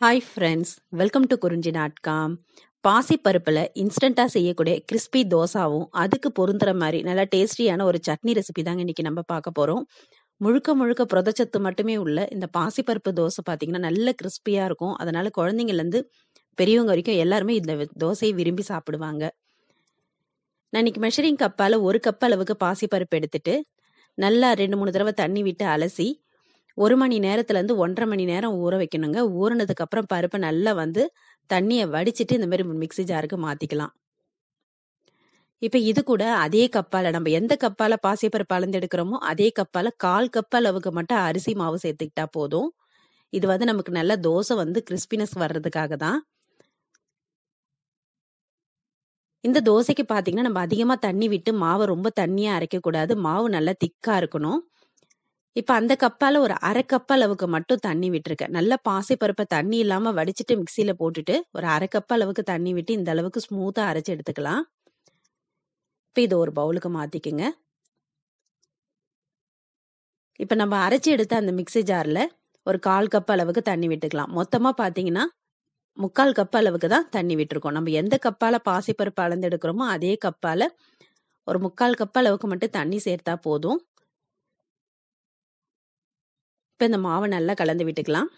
hi friends welcome to குறிஞ்சி நாட்காம் பாசிப்பருப்பில் இன்ஸ்டண்ட்டாக செய்யக்கூடிய கிறிஸ்பி தோசாவும் அதுக்கு பொருந்துற மாதிரி நல்லா டேஸ்டியான ஒரு சட்னி ரெசிபி தாங்க இன்றைக்கி நம்ம பார்க்க போகிறோம் முழுக்க முழுக்க புரதச்சத்து மட்டுமே உள்ள இந்த பாசிப்பருப்பு தோசை பார்த்திங்கன்னா நல்ல கிறிஸ்பியாக இருக்கும் அதனால் குழந்தைங்கள்லேருந்து பெரியவங்க வரைக்கும் எல்லாருமே இந்த தோசையை விரும்பி சாப்பிடுவாங்க நான் இன்றைக்கி மெஷரிங் கப்பால் ஒரு கப் அளவுக்கு பாசிப்பருப்பு எடுத்துட்டு நல்லா ரெண்டு மூணு தடவை தண்ணி விட்டு அலசி ஒரு மணி நேரத்துலேருந்து ஒன்றரை மணி நேரம் ஊற வைக்கணுங்க ஊறினதுக்கப்புறம் பருப்பு நல்லா வந்து தண்ணியை வடிச்சிட்டு இந்த மாதிரி மிக்சி ஜாருக்கு மாற்றிக்கலாம் இப்போ இது கூட அதே கப்பால நம்ம எந்த கப்பால் பாசிப்பருப்பு அளந்தெடுக்கிறோமோ அதே கப்பால் கால் கப் அளவுக்கு மட்டும் அரிசி மாவு சேர்த்துக்கிட்டா போதும் இது வந்து நமக்கு நல்ல தோசை வந்து கிறிஸ்பினஸ் வர்றதுக்காக தான் இந்த தோசைக்கு பார்த்தீங்கன்னா நம்ம அதிகமாக தண்ணி விட்டு மாவை ரொம்ப தண்ணியாக அரைக்கக்கூடாது மாவு நல்லா திக்காக இருக்கணும் இப்போ அந்த கப்பால் ஒரு அரை கப் அளவுக்கு மட்டும் தண்ணி விட்டுருக்கேன் நல்ல பாசை பருப்பை தண்ணி இல்லாமல் வடிச்சிட்டு மிக்சியில போட்டுட்டு ஒரு அரை கப் அளவுக்கு தண்ணி விட்டு இந்த அளவுக்கு ஸ்மூத்தாக அரைச்சி எடுத்துக்கலாம் இப்போ இதை ஒரு பவுலுக்கு மாற்றிக்குங்க இப்போ நம்ம அரைச்சி எடுத்த அந்த மிக்சி ஜாரில் ஒரு கால் கப் அளவுக்கு தண்ணி விட்டுக்கலாம் மொத்தமாக பார்த்தீங்கன்னா முக்கால் கப் அளவுக்கு தான் தண்ணி விட்டுருக்கோம் நம்ம எந்த கப்பால் பாசிப்பருப்பு அளந்து எடுக்கிறோமோ அதே கப்பால் ஒரு முக்கால் கப் அளவுக்கு மட்டும் தண்ணி சேர்த்தா போதும் இப்போ இந்த மாவை நல்லா கலந்து விட்டுக்கலாம்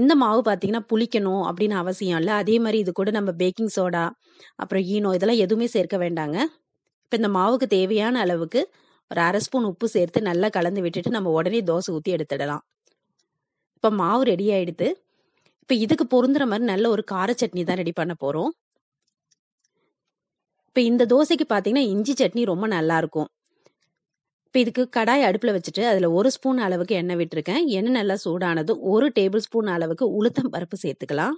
இந்த மாவு பார்த்தீங்கன்னா புளிக்கணும் அப்படின்னு அவசியம் இல்லை அதே மாதிரி இது கூட நம்ம பேக்கிங் சோடா அப்புறம் ஈனோ இதெல்லாம் எதுவுமே சேர்க்க வேண்டாங்க இப்போ இந்த மாவுக்கு தேவையான அளவுக்கு ஒரு அரை ஸ்பூன் உப்பு சேர்த்து நல்லா கலந்து விட்டுட்டு நம்ம உடனே தோசை ஊற்றி எடுத்துடலாம் இப்போ மாவு ரெடி ஆகிடுது இப்போ இதுக்கு பொருந்துற மாதிரி நல்ல ஒரு கார சட்னி தான் ரெடி பண்ண போகிறோம் இப்போ இந்த தோசைக்கு பார்த்தீங்கன்னா இஞ்சி சட்னி ரொம்ப நல்லாயிருக்கும் இப்போ இதுக்கு கடாய் அடுப்பில் வச்சுட்டு அதில் ஒரு ஸ்பூன் அளவுக்கு எண்ணெய் விட்டுருக்கேன் எண்ணெய் நல்லா சூடானது ஒரு டேபிள் ஸ்பூன் அளவுக்கு உளுத்தம் பருப்பு சேர்த்துக்கலாம்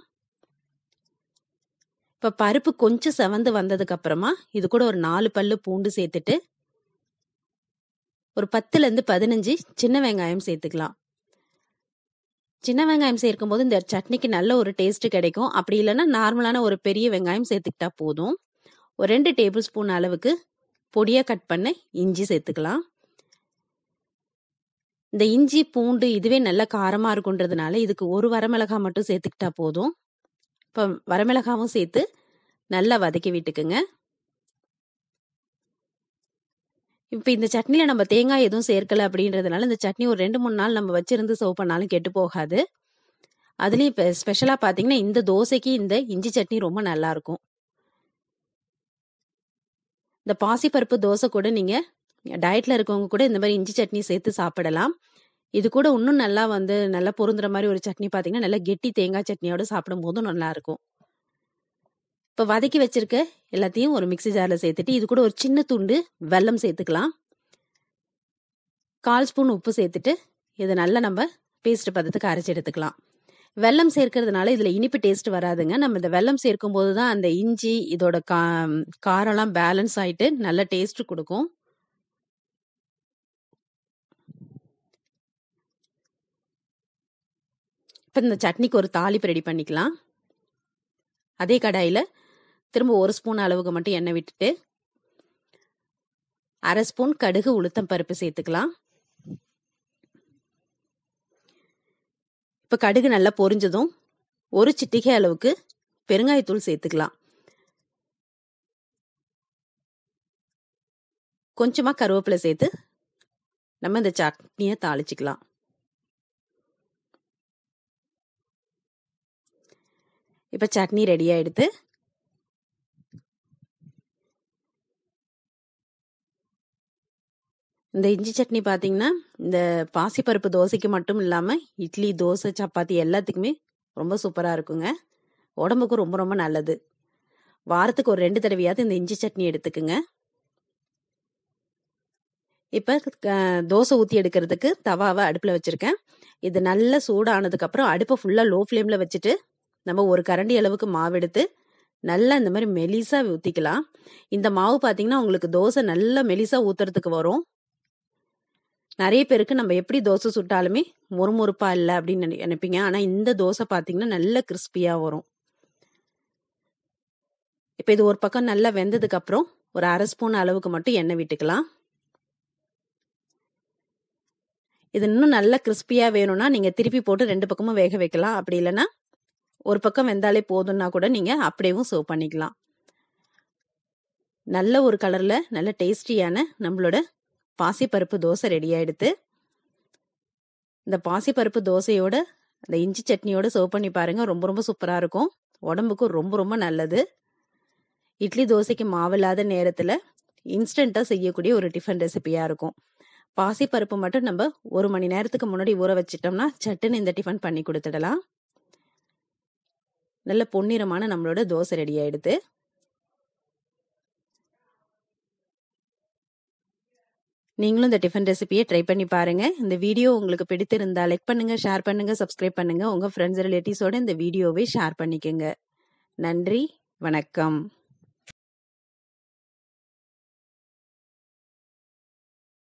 இப்போ பருப்பு கொஞ்சம் செவந்து வந்ததுக்கப்புறமா இது கூட ஒரு நாலு பல்லு பூண்டு சேர்த்துட்டு ஒரு பத்துலேருந்து பதினஞ்சு சின்ன வெங்காயம் சேர்த்துக்கலாம் சின்ன வெங்காயம் சேர்க்கும் போது இந்த சட்னிக்கு நல்ல ஒரு டேஸ்ட் கிடைக்கும் அப்படி இல்லைன்னா நார்மலான ஒரு பெரிய வெங்காயம் சேர்த்துக்கிட்டா போதும் ஒரு ரெண்டு டேபிள் ஸ்பூன் அளவுக்கு பொடியாக கட் பண்ண இஞ்சி சேர்த்துக்கலாம் இந்த இஞ்சி பூண்டு இதுவே நல்ல காரமாக இருக்குன்றதுனால இதுக்கு ஒரு வரமிளகா மட்டும் சேர்த்துக்கிட்டா போதும் இப்போ வரமிளகாவும் சேர்த்து நல்லா வதக்கி விட்டுக்குங்க இப்போ இந்த சட்னியில் நம்ம தேங்காய் எதுவும் சேர்க்கலை அப்படின்றதுனால இந்த சட்னி ஒரு ரெண்டு மூணு நாள் நம்ம வச்சிருந்து சர்வ் பண்ணாலும் கெட்டு போகாது அதுலேயும் இப்போ ஸ்பெஷலாக பார்த்தீங்கன்னா இந்த தோசைக்கு இந்த இஞ்சி சட்னி ரொம்ப நல்லாயிருக்கும் இந்த பாசிப்பருப்பு தோசை கூட நீங்கள் டயட்டில் இருக்கவங்க கூட இந்த மாதிரி இஞ்சி சட்னி சேர்த்து சாப்பிடலாம் இது கூட இன்னும் நல்லா வந்து நல்லா பொருந்துற மாதிரி ஒரு சட்னி பார்த்தீங்கன்னா நல்லா கெட்டி தேங்காய் சட்னியோடு சாப்பிடும்போதும் நல்லாயிருக்கும் இப்போ வதக்கி வச்சிருக்க எல்லாத்தையும் ஒரு மிக்சி ஜாரில் சேர்த்துட்டு இது கூட ஒரு சின்ன துண்டு வெல்லம் சேர்த்துக்கலாம் கால் ஸ்பூன் உப்பு சேர்த்துட்டு இதை நல்லா நம்ம பேஸ்ட் பதத்துக்கு அரைச்சி எடுத்துக்கலாம் வெல்லம் சேர்க்கறதுனால இதில் இனிப்பு டேஸ்ட் வராதுங்க நம்ம இந்த வெல்லம் சேர்க்கும் போது தான் அந்த இஞ்சி இதோட கா காரம்லாம் பேலன்ஸ் ஆகிட்டு நல்ல டேஸ்ட் கொடுக்கும் இப்போ இந்த சட்னிக்கு ஒரு தாளிப்பு ரெடி பண்ணிக்கலாம் அதே கடாயில் திரும்ப ஒரு ஸ்பூன் அளவுக்கு மட்டும் எண்ணெய் விட்டுட்டு அரை ஸ்பூன் கடுகு உளுத்தம் பருப்பு சேர்த்துக்கலாம் இப்போ கடுகு நல்லா பொரிஞ்சதும் ஒரு சிட்டிகை அளவுக்கு பெருங்காயத்தூள் சேர்த்துக்கலாம் கொஞ்சமாக கருவேப்பிலை சேர்த்து நம்ம இந்த சட்னியை தாளிச்சிக்கலாம் இப்போ சட்னி ரெடி ஆகிடுது இந்த இஞ்சி சட்னி பார்த்தீங்கன்னா இந்த பாசிப்பருப்பு தோசைக்கு மட்டும் இல்லாமல் இட்லி தோசை சப்பாத்தி எல்லாத்துக்குமே ரொம்ப சூப்பராக இருக்குங்க உடம்புக்கும் ரொம்ப ரொம்ப நல்லது வாரத்துக்கு ஒரு ரெண்டு தடவையாவது இந்த இஞ்சி சட்னி எடுத்துக்குங்க இப்போ தோசை ஊற்றி எடுக்கிறதுக்கு தவாவை அடுப்பில் வச்சுருக்கேன் இது நல்லா சூடானதுக்கப்புறம் அடுப்பை ஃபுல்லாக லோ ஃப்ளேமில் வச்சுட்டு நம்ம ஒரு கரண்டி அளவுக்கு மாவு எடுத்து நல்லா இந்த மாதிரி மெலிசா ஊற்றிக்கலாம் இந்த மாவு பார்த்தீங்கன்னா உங்களுக்கு தோசை நல்லா மெலிசா ஊற்றுறதுக்கு வரும் நிறைய பேருக்கு நம்ம எப்படி தோசை சுட்டாலுமே முறுமுறுப்பா இல்லை அப்படின்னு நினைப்பீங்க ஆனால் இந்த தோசை பாத்தீங்கன்னா நல்ல கிறிஸ்பியா வரும் இப்போ இது ஒரு பக்கம் நல்லா வெந்ததுக்கு அப்புறம் ஒரு அரை ஸ்பூன் அளவுக்கு மட்டும் எண்ணெய் விட்டுக்கலாம் இது இன்னும் நல்லா கிறிஸ்பியா வேணும்னா நீங்கள் திருப்பி போட்டு ரெண்டு பக்கமும் வேக வைக்கலாம் அப்படி இல்லைன்னா ஒரு பக்கம் வெந்தாலே போதும்னா கூட நீங்கள் அப்படியேவும் சர்வ் பண்ணிக்கலாம் நல்ல ஒரு கலரில் நல்ல டேஸ்டியான நம்மளோட பாசிப்பருப்பு தோசை ரெடி ஆயிடுத்து இந்த பாசிப்பருப்பு தோசையோட இந்த இஞ்சி சட்னியோட சர்வ் பண்ணி பாருங்கள் ரொம்ப ரொம்ப சூப்பராக இருக்கும் உடம்புக்கும் ரொம்ப ரொம்ப நல்லது இட்லி தோசைக்கு மாவில்லாத நேரத்தில் இன்ஸ்டண்ட்டாக செய்யக்கூடிய ஒரு டிஃபன் ரெசிபியாக இருக்கும் பாசிப்பருப்பு மட்டும் நம்ம ஒரு மணி நேரத்துக்கு முன்னாடி ஊற வச்சிட்டோம்னா சட்டுன்னு இந்த டிஃபன் பண்ணி கொடுத்துடலாம் நல்ல பொன்னிறமான நம்மளோட தோசை ரெடி ஆயிடுது நீங்களும் இந்த டிஃபன் ரெசிபியை ட்ரை பண்ணி பாருங்க இந்த வீடியோ உங்களுக்கு பிடித்திருந்தா லைக் பண்ணுங்க ஷேர் பண்ணுங்க சப்ஸ்கிரைப் பண்ணுங்க உங்க ஃப்ரெண்ட்ஸ் ரிலேட்டிவ்ஸோட இந்த வீடியோவை ஷேர் பண்ணிக்கோங்க நன்றி வணக்கம்